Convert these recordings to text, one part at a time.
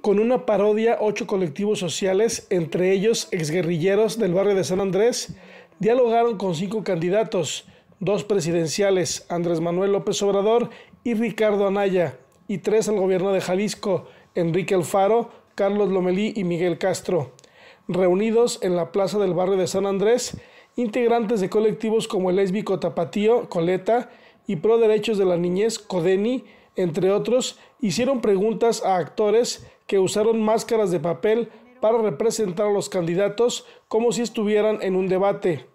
con una parodia ocho colectivos sociales, entre ellos exguerrilleros del barrio de San Andrés, dialogaron con cinco candidatos, dos presidenciales, Andrés Manuel López Obrador y Ricardo Anaya, y tres al gobierno de Jalisco, Enrique Alfaro, Carlos Lomelí y Miguel Castro. Reunidos en la plaza del barrio de San Andrés, integrantes de colectivos como el lésbico Tapatío, Coleta, y Pro Derechos de la Niñez, Codeni, entre otros, hicieron preguntas a actores que usaron máscaras de papel para representar a los candidatos como si estuvieran en un debate.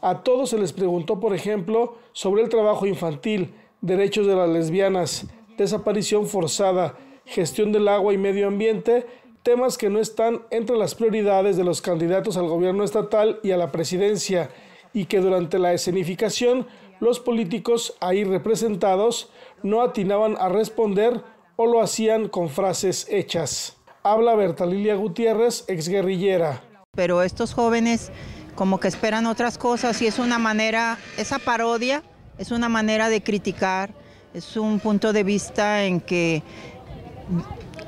A todos se les preguntó, por ejemplo, sobre el trabajo infantil, derechos de las lesbianas, desaparición forzada, gestión del agua y medio ambiente, temas que no están entre las prioridades de los candidatos al gobierno estatal y a la presidencia, y que durante la escenificación los políticos ahí representados no atinaban a responder o lo hacían con frases hechas. Habla Berta Lilia Gutiérrez, exguerrillera. Pero estos jóvenes como que esperan otras cosas y es una manera, esa parodia es una manera de criticar, es un punto de vista en que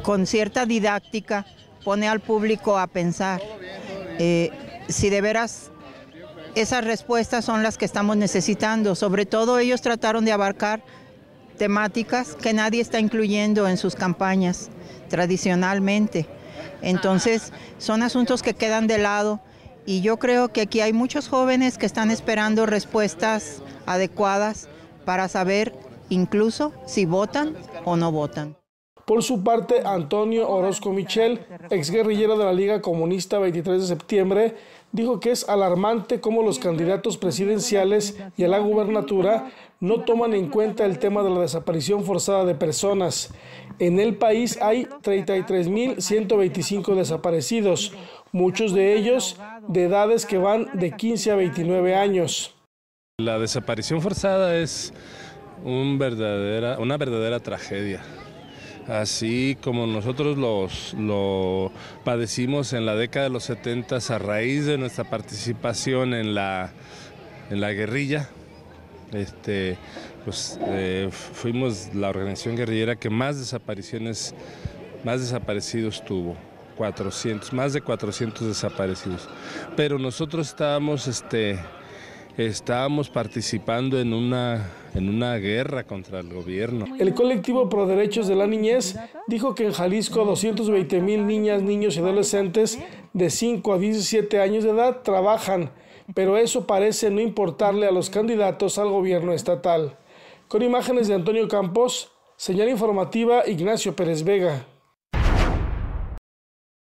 con cierta didáctica pone al público a pensar. Eh, si de veras esas respuestas son las que estamos necesitando, sobre todo ellos trataron de abarcar temáticas que nadie está incluyendo en sus campañas tradicionalmente. Entonces, son asuntos que quedan de lado y yo creo que aquí hay muchos jóvenes que están esperando respuestas adecuadas para saber incluso si votan o no votan. Por su parte, Antonio Orozco Michel, exguerrillero de la Liga Comunista 23 de septiembre, dijo que es alarmante cómo los candidatos presidenciales y a la gubernatura no toman en cuenta el tema de la desaparición forzada de personas. En el país hay 33.125 desaparecidos, muchos de ellos de edades que van de 15 a 29 años. La desaparición forzada es una verdadera tragedia así como nosotros los, lo padecimos en la década de los 70 a raíz de nuestra participación en la, en la guerrilla. Este, pues, eh, fuimos la organización guerrillera que más desapariciones, más desaparecidos tuvo. 400, más de 400 desaparecidos. Pero nosotros estábamos este, estábamos participando en una, en una guerra contra el gobierno. El colectivo Pro Derechos de la Niñez dijo que en Jalisco 220 mil niñas, niños y adolescentes de 5 a 17 años de edad trabajan, pero eso parece no importarle a los candidatos al gobierno estatal. Con imágenes de Antonio Campos, señal informativa Ignacio Pérez Vega.